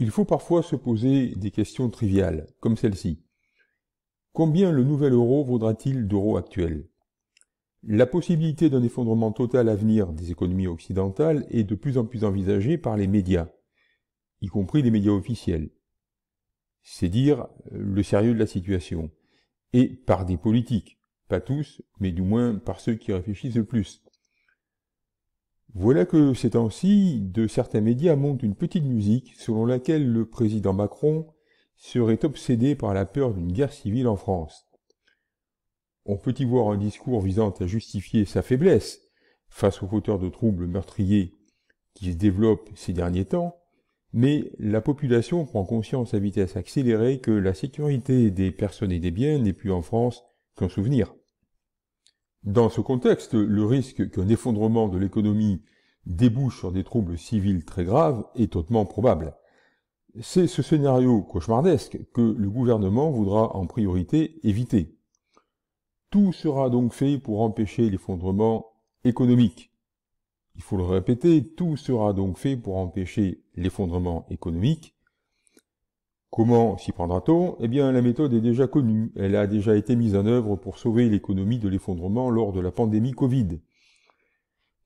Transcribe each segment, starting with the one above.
Il faut parfois se poser des questions triviales, comme celle-ci. Combien le nouvel euro vaudra-t-il d'euros actuels La possibilité d'un effondrement total à venir des économies occidentales est de plus en plus envisagée par les médias, y compris les médias officiels. C'est dire euh, le sérieux de la situation, et par des politiques, pas tous, mais du moins par ceux qui réfléchissent le plus. Voilà que ces temps-ci, de certains médias montent une petite musique selon laquelle le président Macron serait obsédé par la peur d'une guerre civile en France. On peut y voir un discours visant à justifier sa faiblesse face aux fauteurs de troubles meurtriers qui se développent ces derniers temps, mais la population prend conscience à vitesse accélérée que la sécurité des personnes et des biens n'est plus en France qu'un souvenir. Dans ce contexte, le risque qu'un effondrement de l'économie débouche sur des troubles civils très graves est hautement probable. C'est ce scénario cauchemardesque que le gouvernement voudra en priorité éviter. Tout sera donc fait pour empêcher l'effondrement économique. Il faut le répéter, tout sera donc fait pour empêcher l'effondrement économique, Comment s'y prendra-t-on Eh bien, la méthode est déjà connue. Elle a déjà été mise en œuvre pour sauver l'économie de l'effondrement lors de la pandémie Covid.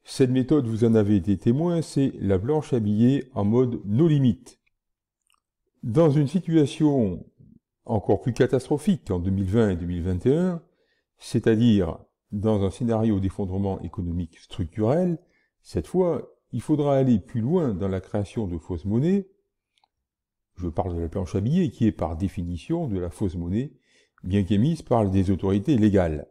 Cette méthode, vous en avez été témoin, c'est la blanche habillée en mode no limites. Dans une situation encore plus catastrophique en 2020 et 2021, c'est-à-dire dans un scénario d'effondrement économique structurel, cette fois, il faudra aller plus loin dans la création de fausses monnaies je parle de la planche à billets, qui est par définition de la fausse monnaie, bien qu'émise par des autorités légales.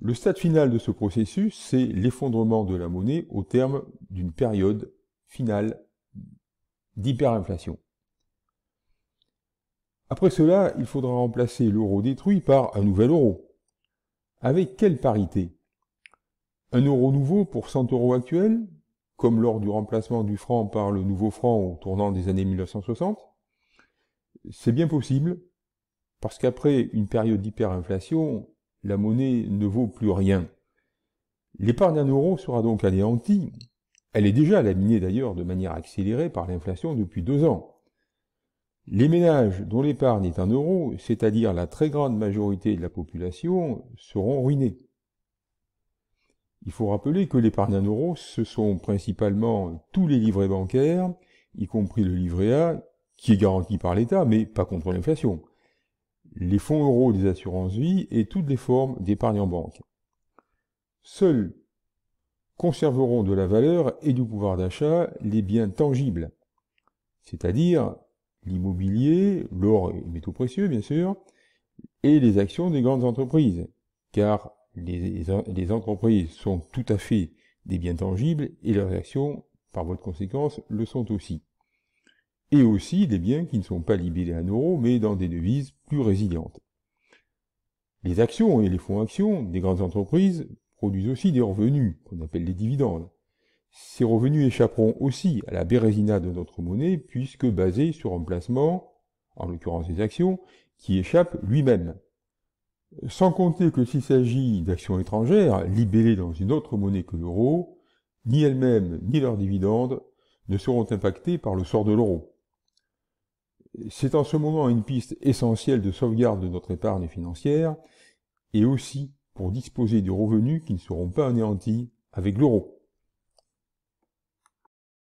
Le stade final de ce processus, c'est l'effondrement de la monnaie au terme d'une période finale d'hyperinflation. Après cela, il faudra remplacer l'euro détruit par un nouvel euro. Avec quelle parité Un euro nouveau pour 100 euros actuels comme lors du remplacement du franc par le nouveau franc au tournant des années 1960 C'est bien possible, parce qu'après une période d'hyperinflation, la monnaie ne vaut plus rien. L'épargne en euros sera donc anéantie. Elle est déjà laminée d'ailleurs de manière accélérée par l'inflation depuis deux ans. Les ménages dont l'épargne est en euros, c'est-à-dire la très grande majorité de la population, seront ruinés. Il faut rappeler que l'épargne en euros, ce sont principalement tous les livrets bancaires, y compris le livret A, qui est garanti par l'État, mais pas contre l'inflation, les fonds euros des assurances-vie et toutes les formes d'épargne en banque. Seuls conserveront de la valeur et du pouvoir d'achat les biens tangibles, c'est-à-dire l'immobilier, l'or et les métaux précieux bien sûr, et les actions des grandes entreprises, car les, entreprises sont tout à fait des biens tangibles et leurs actions, par voie de conséquence, le sont aussi. Et aussi des biens qui ne sont pas libellés en euros, mais dans des devises plus résilientes. Les actions et les fonds actions des grandes entreprises produisent aussi des revenus, qu'on appelle les dividendes. Ces revenus échapperont aussi à la bérésina de notre monnaie, puisque basés sur un placement, en l'occurrence des actions, qui échappe lui-même. Sans compter que s'il s'agit d'actions étrangères, libellées dans une autre monnaie que l'euro, ni elles-mêmes ni leurs dividendes ne seront impactés par le sort de l'euro. C'est en ce moment une piste essentielle de sauvegarde de notre épargne financière et aussi pour disposer de revenus qui ne seront pas anéantis avec l'euro.